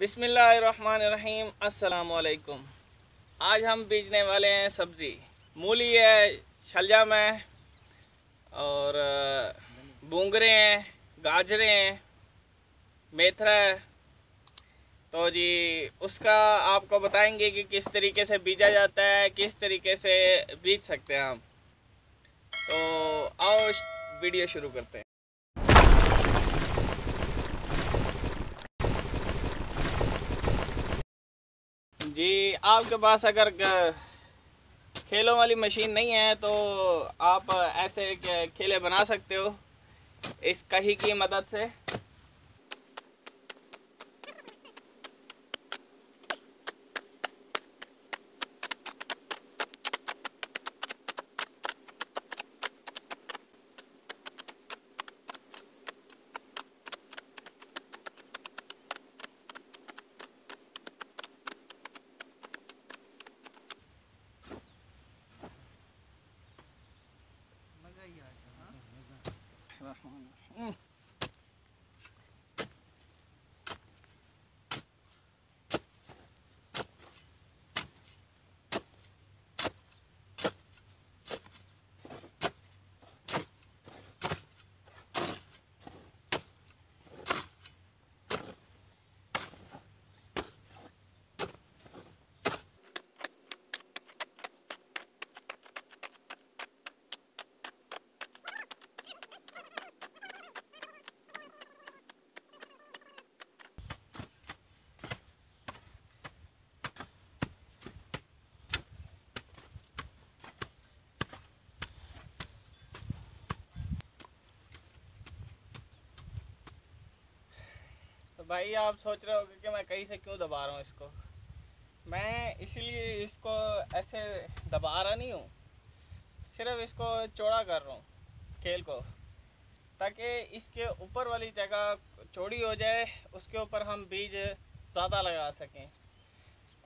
बिसमीम असलकुम आज हम बीजने वाले हैं सब्ज़ी मूली है शलजम है और बूंगरे हैं गाजरे हैं मेथरा है तो जी उसका आपको बताएंगे कि किस तरीके से बीजा जाता है किस तरीके से बीज सकते हैं हम तो आओ वीडियो शुरू करते हैं जी आपके पास अगर खेलों वाली मशीन नहीं है तो आप ऐसे खेले बना सकते हो इस कही की मदद से भाई आप सोच रहे हो कि मैं कहीं से क्यों दबा रहा हूँ इसको मैं इसलिए इसको ऐसे दबा रहा नहीं हूँ सिर्फ इसको चौड़ा कर रहा हूँ खेल को ताकि इसके ऊपर वाली जगह चौड़ी हो जाए उसके ऊपर हम बीज ज़्यादा लगा सकें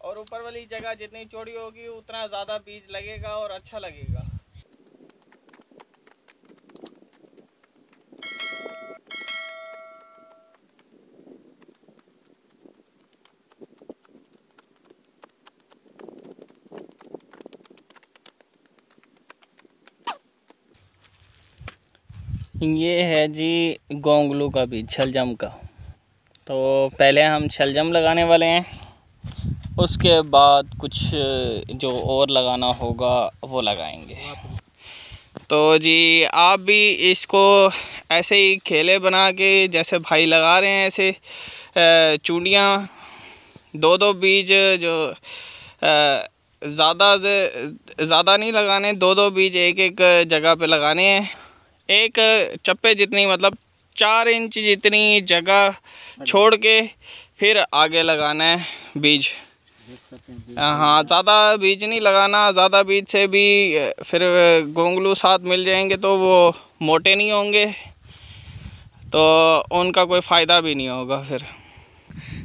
और ऊपर वाली जगह जितनी चौड़ी होगी उतना ज़्यादा बीज लगेगा और अच्छा लगेगा ये है जी गोंगलू का बीज छलजम का तो पहले हम छलजम लगाने वाले हैं उसके बाद कुछ जो और लगाना होगा वो लगाएंगे तो जी आप भी इसको ऐसे ही खेले बना के जैसे भाई लगा रहे हैं ऐसे चूड़ियाँ दो दो बीज जो ज़्यादा ज़्यादा नहीं लगाने दो दो बीज एक एक जगह पे लगाने हैं एक चप्पे जितनी मतलब चार इंच जितनी जगह छोड़ के फिर आगे लगाना है बीज हाँ ज़्यादा बीज नहीं लगाना ज़्यादा बीज से भी फिर गोंगलू साथ मिल जाएंगे तो वो मोटे नहीं होंगे तो उनका कोई फ़ायदा भी नहीं होगा फिर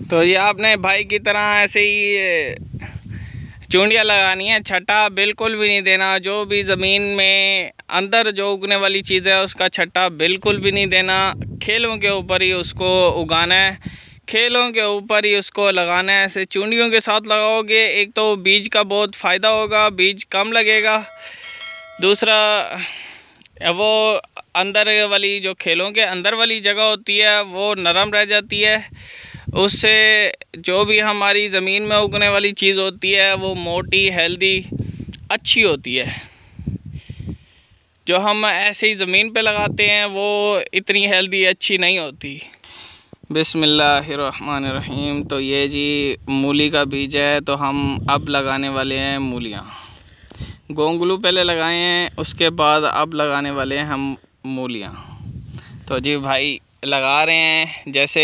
तो ये आपने भाई की तरह ऐसे ही चूंडियाँ लगानी है छट्टा बिल्कुल भी नहीं देना जो भी ज़मीन में अंदर जो उगने वाली चीज़ है उसका छट्टा बिल्कुल भी नहीं देना खेलों के ऊपर ही उसको उगाना है खेलों के ऊपर ही उसको लगाना है ऐसे चूंडियों के साथ लगाओगे एक तो बीज का बहुत फ़ायदा होगा बीज कम लगेगा दूसरा वो अंदर वाली जो खेलों के अंदर वाली जगह होती है वो नरम रह जाती है उससे जो भी हमारी ज़मीन में उगने वाली चीज़ होती है वो मोटी हेल्दी अच्छी होती है जो हम ऐसे ही ज़मीन पे लगाते हैं वो इतनी हेल्दी अच्छी नहीं होती बिसमीम तो ये जी मूली का बीज है तो हम अब लगाने वाले हैं मूलियाँ गोंगलू पहले लगाए हैं उसके बाद अब लगाने वाले हैं हम मूलियाँ तो जी भाई लगा रहे हैं जैसे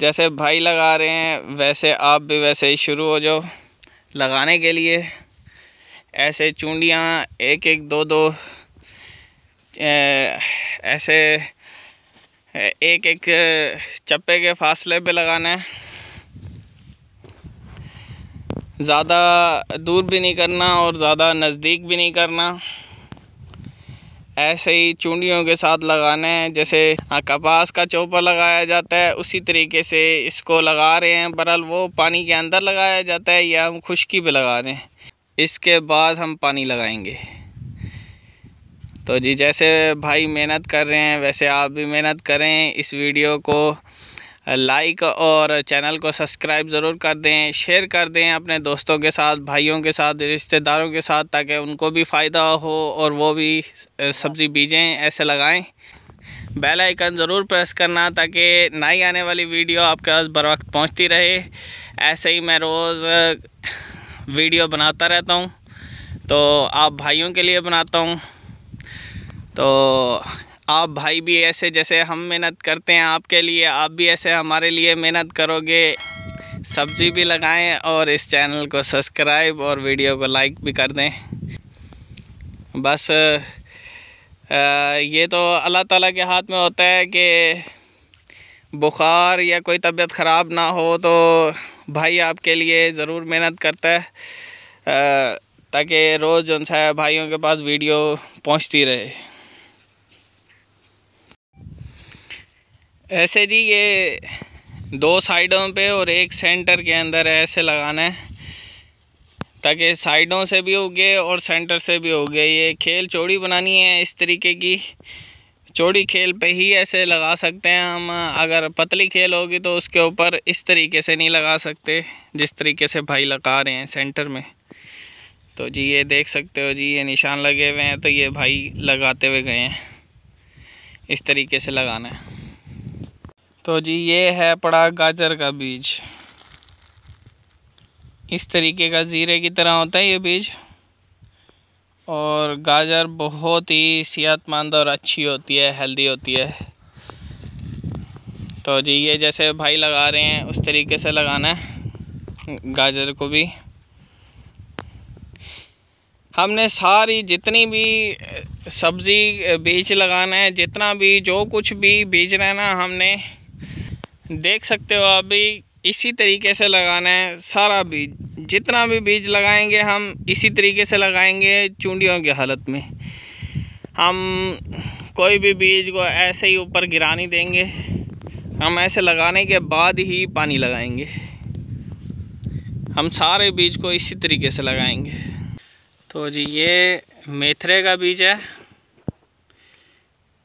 जैसे भाई लगा रहे हैं वैसे आप भी वैसे ही शुरू हो जाओ लगाने के लिए ऐसे चूंडियाँ एक एक दो दो ऐसे एक एक चप्पे के फासले पे लगाना है ज़्यादा दूर भी नहीं करना और ज़्यादा नज़दीक भी नहीं करना ऐसे ही चूडियों के साथ लगाना है जैसे हाँ, कपास का चोपर लगाया जाता है उसी तरीके से इसको लगा रहे हैं बरहल वो पानी के अंदर लगाया जाता है या हम खुशकी पे लगा रहे हैं इसके बाद हम पानी लगाएंगे तो जी जैसे भाई मेहनत कर रहे हैं वैसे आप भी मेहनत करें इस वीडियो को लाइक और चैनल को सब्सक्राइब ज़रूर कर दें शेयर कर दें अपने दोस्तों के साथ भाइयों के साथ रिश्तेदारों के साथ ताकि उनको भी फ़ायदा हो और वो भी सब्ज़ी बीजें ऐसे लगाएं बेल आइकन ज़रूर प्रेस करना ताकि नई आने वाली वीडियो आपके पास बर वक्त पहुँचती रहे ऐसे ही मैं रोज़ वीडियो बनाता रहता हूँ तो आप भाइयों के लिए बनाता हूँ तो आप भाई भी ऐसे जैसे हम मेहनत करते हैं आपके लिए आप भी ऐसे हमारे लिए मेहनत करोगे सब्जी भी लगाएं और इस चैनल को सब्सक्राइब और वीडियो को लाइक भी कर दें बस ये तो अल्लाह ताला के हाथ में होता है कि बुखार या कोई तबीयत ख़राब ना हो तो भाई आपके लिए ज़रूर मेहनत करता है ताकि रोज़ है भाइयों के पास वीडियो पहुंचती रहे ऐसे जी ये दो साइडों पे और एक सेंटर के अंदर ऐसे लगाना है ताकि साइडों से भी उगे और सेंटर से भी उगे ये खेल चौड़ी बनानी है इस तरीके की चौड़ी खेल पे ही ऐसे लगा सकते हैं हम अगर पतली खेल होगी तो उसके ऊपर इस तरीके से नहीं लगा सकते जिस तरीके से भाई लगा रहे हैं सेंटर में तो जी ये देख सकते हो जी ये निशान लगे हुए हैं तो ये भाई लगाते हुए गए हैं इस तरीके से लगाना है तो जी ये है पड़ा गाजर का बीज इस तरीके का ज़ीरे की तरह होता है ये बीज और गाजर बहुत ही सेहतमंद और अच्छी होती है हेल्दी होती है तो जी ये जैसे भाई लगा रहे हैं उस तरीके से लगाना है गाजर को भी हमने सारी जितनी भी सब्ज़ी बीज लगाना है जितना भी जो कुछ भी बीज रहना ना हमने देख सकते हो अभी इसी तरीके से लगाना है सारा बीज जितना भी बीज लगाएंगे हम इसी तरीके से लगाएंगे चूंडियों की हालत में हम कोई भी बीज को ऐसे ही ऊपर गिरा नहीं देंगे हम ऐसे लगाने के बाद ही पानी लगाएंगे हम सारे बीज को इसी तरीके से लगाएंगे तो जी ये मेथरे का बीज है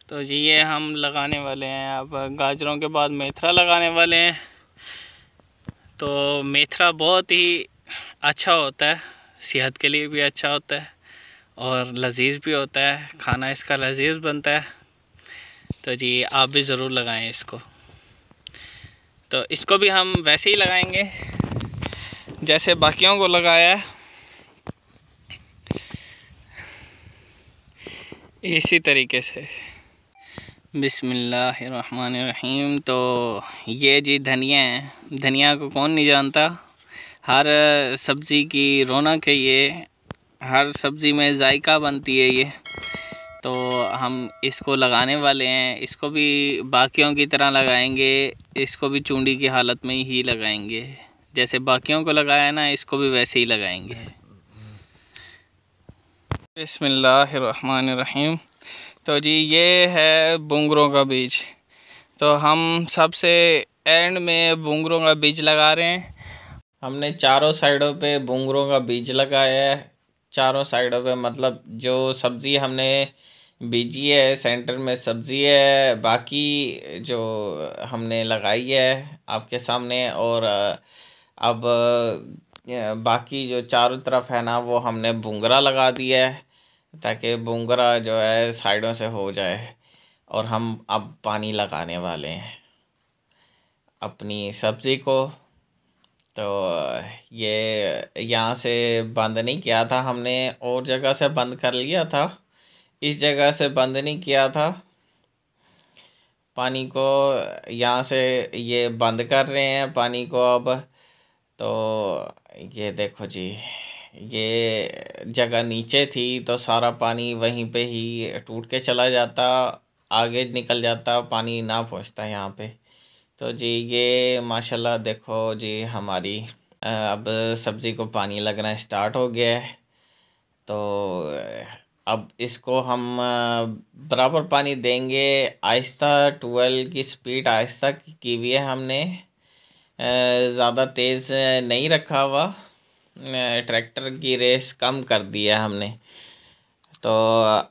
तो ये हम लगाने वाले हैं अब गाजरों के बाद मेथरा लगाने वाले हैं तो मेथरा बहुत ही अच्छा होता है सेहत के लिए भी अच्छा होता है और लजीज़ भी होता है खाना इसका लजीज़ बनता है तो जी आप भी ज़रूर लगाएं इसको तो इसको भी हम वैसे ही लगाएंगे जैसे बाकियों को लगाया है इसी तरीके से बिसमीम तो ये जी धनिया है धनिया को कौन नहीं जानता हर सब्ज़ी की रौनक है ये हर सब्ज़ी में जायका बनती है ये तो हम इसको लगाने वाले हैं इसको भी बाकियों की तरह लगाएंगे इसको भी चूंडी की हालत में ही लगाएंगे जैसे बाकियों को लगाया ना इसको भी वैसे ही लगाएंगे बसमीम तो जी ये है बुंगरों का बीज तो हम सबसे एंड में बुंगरों का बीज लगा रहे हैं हमने चारों साइडों पे बुंगरों का बीज लगाया है चारों साइडों पे मतलब जो सब्ज़ी हमने बीजी है सेंटर में सब्ज़ी है बाकी जो हमने लगाई है आपके सामने और अब बाकी जो चारों तरफ है ना वो हमने बुंगरा लगा दिया है ताकि बुंगरा जो है साइडों से हो जाए और हम अब पानी लगाने वाले हैं अपनी सब्ज़ी को तो ये यहाँ से बंद नहीं किया था हमने और जगह से बंद कर लिया था इस जगह से बंद नहीं किया था पानी को यहाँ से ये बंद कर रहे हैं पानी को अब तो ये देखो जी ये जगह नीचे थी तो सारा पानी वहीं पे ही टूट के चला जाता आगे निकल जाता पानी ना पहुंचता यहाँ पे तो जी ये माशाल्लाह देखो जी हमारी अब सब्ज़ी को पानी लगना स्टार्ट हो गया है तो अब इसको हम बराबर पानी देंगे आहिस्ता ट्वेल्व की स्पीड आहिस्ता की हुई है हमने ज़्यादा तेज़ नहीं रखा हुआ ट्रैक्टर की रेस कम कर दी है हमने तो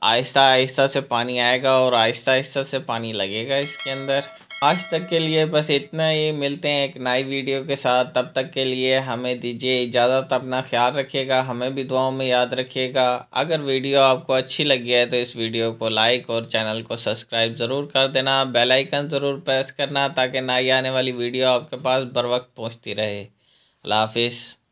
आहिस्ता आहिस्ता से पानी आएगा और आहिस्ता आहिस्ता से पानी लगेगा इसके अंदर आज तक के लिए बस इतना ही मिलते हैं एक नई वीडियो के साथ तब तक के लिए हमें दीजिए इजाज़त अपना ख्याल रखिएगा हमें भी दुआओं में याद रखिएगा अगर वीडियो आपको अच्छी लगी है तो इस वीडियो को लाइक और चैनल को सब्सक्राइब ज़रूर कर देना बेल आइकन ज़रूर प्रेस करना ताकि नई आने वाली वीडियो आपके पास बर वक्त पहुँचती रहे अल्लाह हाफिज़